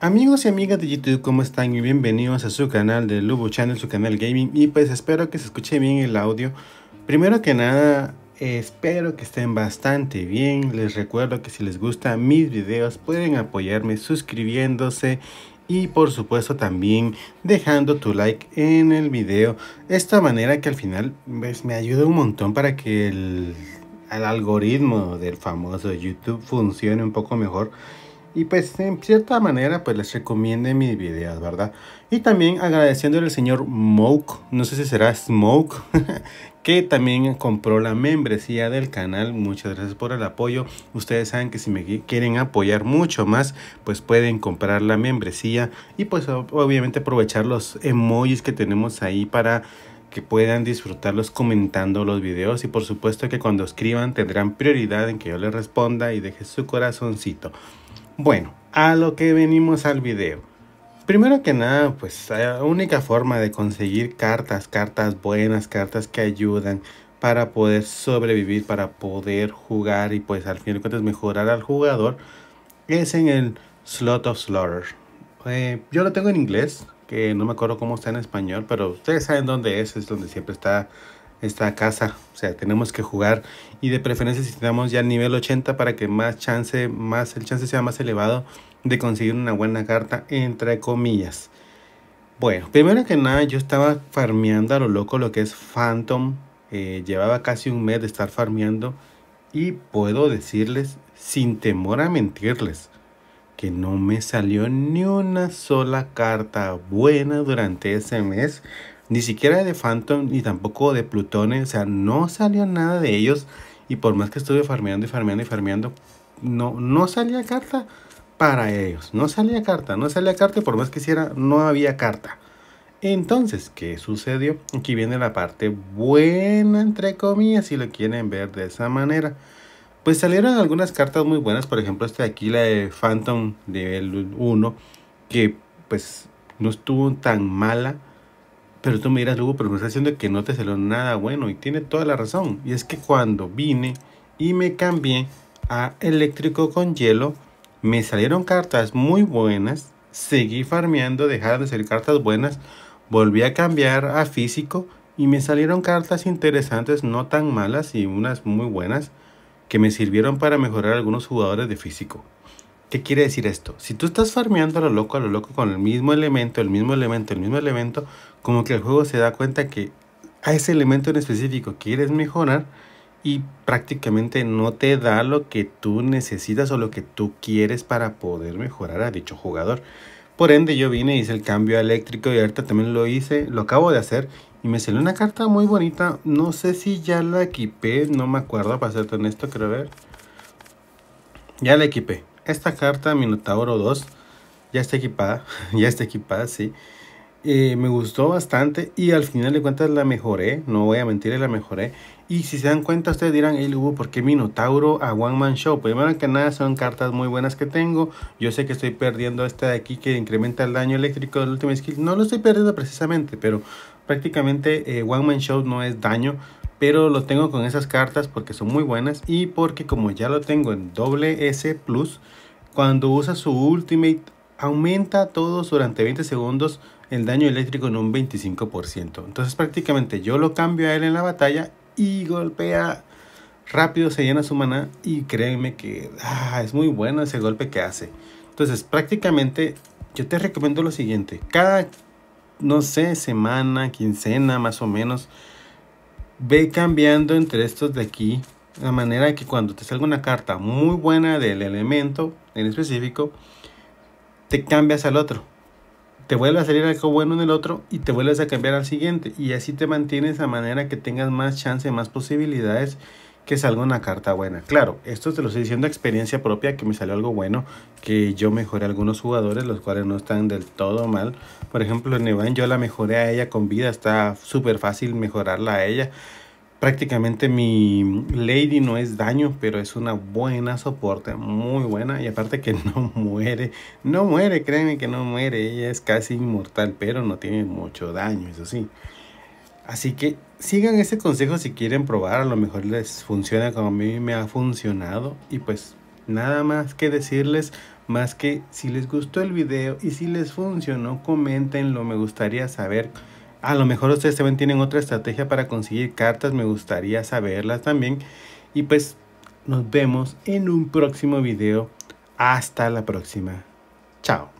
Amigos y amigas de YouTube, ¿cómo están? Y bienvenidos a su canal de Lubo Channel, su canal gaming. Y pues espero que se escuche bien el audio. Primero que nada, espero que estén bastante bien. Les recuerdo que si les gustan mis videos, pueden apoyarme suscribiéndose. Y por supuesto también dejando tu like en el video. Esta manera que al final pues, me ayuda un montón para que el, el algoritmo del famoso YouTube funcione un poco mejor y pues en cierta manera pues les recomiende mis videos, ¿verdad? Y también agradeciéndole al señor Moke, no sé si será Smoke, que también compró la membresía del canal. Muchas gracias por el apoyo. Ustedes saben que si me quieren apoyar mucho más, pues pueden comprar la membresía y pues obviamente aprovechar los emojis que tenemos ahí para que puedan disfrutarlos comentando los videos y por supuesto que cuando escriban tendrán prioridad en que yo les responda y deje su corazoncito. Bueno, a lo que venimos al video. Primero que nada, pues la única forma de conseguir cartas, cartas buenas, cartas que ayudan para poder sobrevivir, para poder jugar y pues al fin de cuentas mejorar al jugador, es en el Slot of Slaughter. Eh, yo lo tengo en inglés, que no me acuerdo cómo está en español, pero ustedes saben dónde es, es donde siempre está esta casa. O sea, tenemos que jugar y de preferencia si estamos ya nivel 80 para que más chance, más el chance sea más elevado de conseguir una buena carta, entre comillas. Bueno, primero que nada yo estaba farmeando a lo loco lo que es Phantom. Eh, llevaba casi un mes de estar farmeando y puedo decirles sin temor a mentirles que no me salió ni una sola carta buena durante ese mes. Ni siquiera de Phantom ni tampoco de Plutón. Eh, o sea, no salió nada de ellos. Y por más que estuve farmeando y farmeando y farmeando, no, no salía carta para ellos. No salía carta, no salía carta. Y por más que hiciera, no había carta. Entonces, ¿qué sucedió? Aquí viene la parte buena, entre comillas, si lo quieren ver de esa manera. Pues salieron algunas cartas muy buenas, por ejemplo, esta de aquí, la de Phantom nivel 1, que pues no estuvo tan mala, pero tú me dirás luego, pero me está diciendo que no te salió nada bueno, y tiene toda la razón. Y es que cuando vine y me cambié a eléctrico con hielo, me salieron cartas muy buenas, seguí farmeando, dejaron de ser cartas buenas, volví a cambiar a físico y me salieron cartas interesantes, no tan malas y unas muy buenas que me sirvieron para mejorar algunos jugadores de físico. ¿Qué quiere decir esto? Si tú estás farmeando a lo loco, a lo loco, con el mismo elemento, el mismo elemento, el mismo elemento, como que el juego se da cuenta que a ese elemento en específico quieres mejorar y prácticamente no te da lo que tú necesitas o lo que tú quieres para poder mejorar a dicho jugador. Por ende, yo vine, hice el cambio eléctrico y ahorita también lo hice, lo acabo de hacer y me salió una carta muy bonita. No sé si ya la equipé, no me acuerdo, para ser esto creo ver. Ya la equipé. Esta carta, Minotauro 2, ya está equipada, ya está equipada, sí. Eh, me gustó bastante y al final de cuentas la mejoré, no voy a mentir, la mejoré. Y si se dan cuenta, ustedes dirán, ¿por qué Minotauro a One Man Show? Primero que nada, son cartas muy buenas que tengo. Yo sé que estoy perdiendo esta de aquí que incrementa el daño eléctrico del último skill. No lo estoy perdiendo precisamente, pero prácticamente eh, One Man Show no es daño. Pero lo tengo con esas cartas porque son muy buenas y porque como ya lo tengo en doble S Plus, cuando usa su Ultimate, aumenta todos durante 20 segundos el daño eléctrico en un 25%. Entonces prácticamente yo lo cambio a él en la batalla y golpea rápido, se llena su maná y créeme que ah, es muy bueno ese golpe que hace. Entonces prácticamente yo te recomiendo lo siguiente. Cada, no sé, semana, quincena más o menos, ve cambiando entre estos de aquí. La manera que cuando te salga una carta muy buena del elemento en específico, te cambias al otro te vuelve a salir algo bueno en el otro y te vuelves a cambiar al siguiente. Y así te mantienes a manera que tengas más chance, más posibilidades que salga una carta buena. Claro, esto te lo estoy diciendo experiencia propia, que me salió algo bueno, que yo mejoré algunos jugadores, los cuales no están del todo mal. Por ejemplo, en Iván yo la mejoré a ella con vida, está súper fácil mejorarla a ella prácticamente mi Lady no es daño, pero es una buena soporte, muy buena. Y aparte que no muere, no muere, créeme que no muere. Ella es casi inmortal, pero no tiene mucho daño, eso sí. Así que sigan ese consejo si quieren probar, a lo mejor les funciona como a mí me ha funcionado. Y pues nada más que decirles, más que si les gustó el video y si les funcionó, comentenlo, me gustaría saber a lo mejor ustedes también tienen otra estrategia para conseguir cartas, me gustaría saberlas también. Y pues nos vemos en un próximo video. Hasta la próxima. Chao.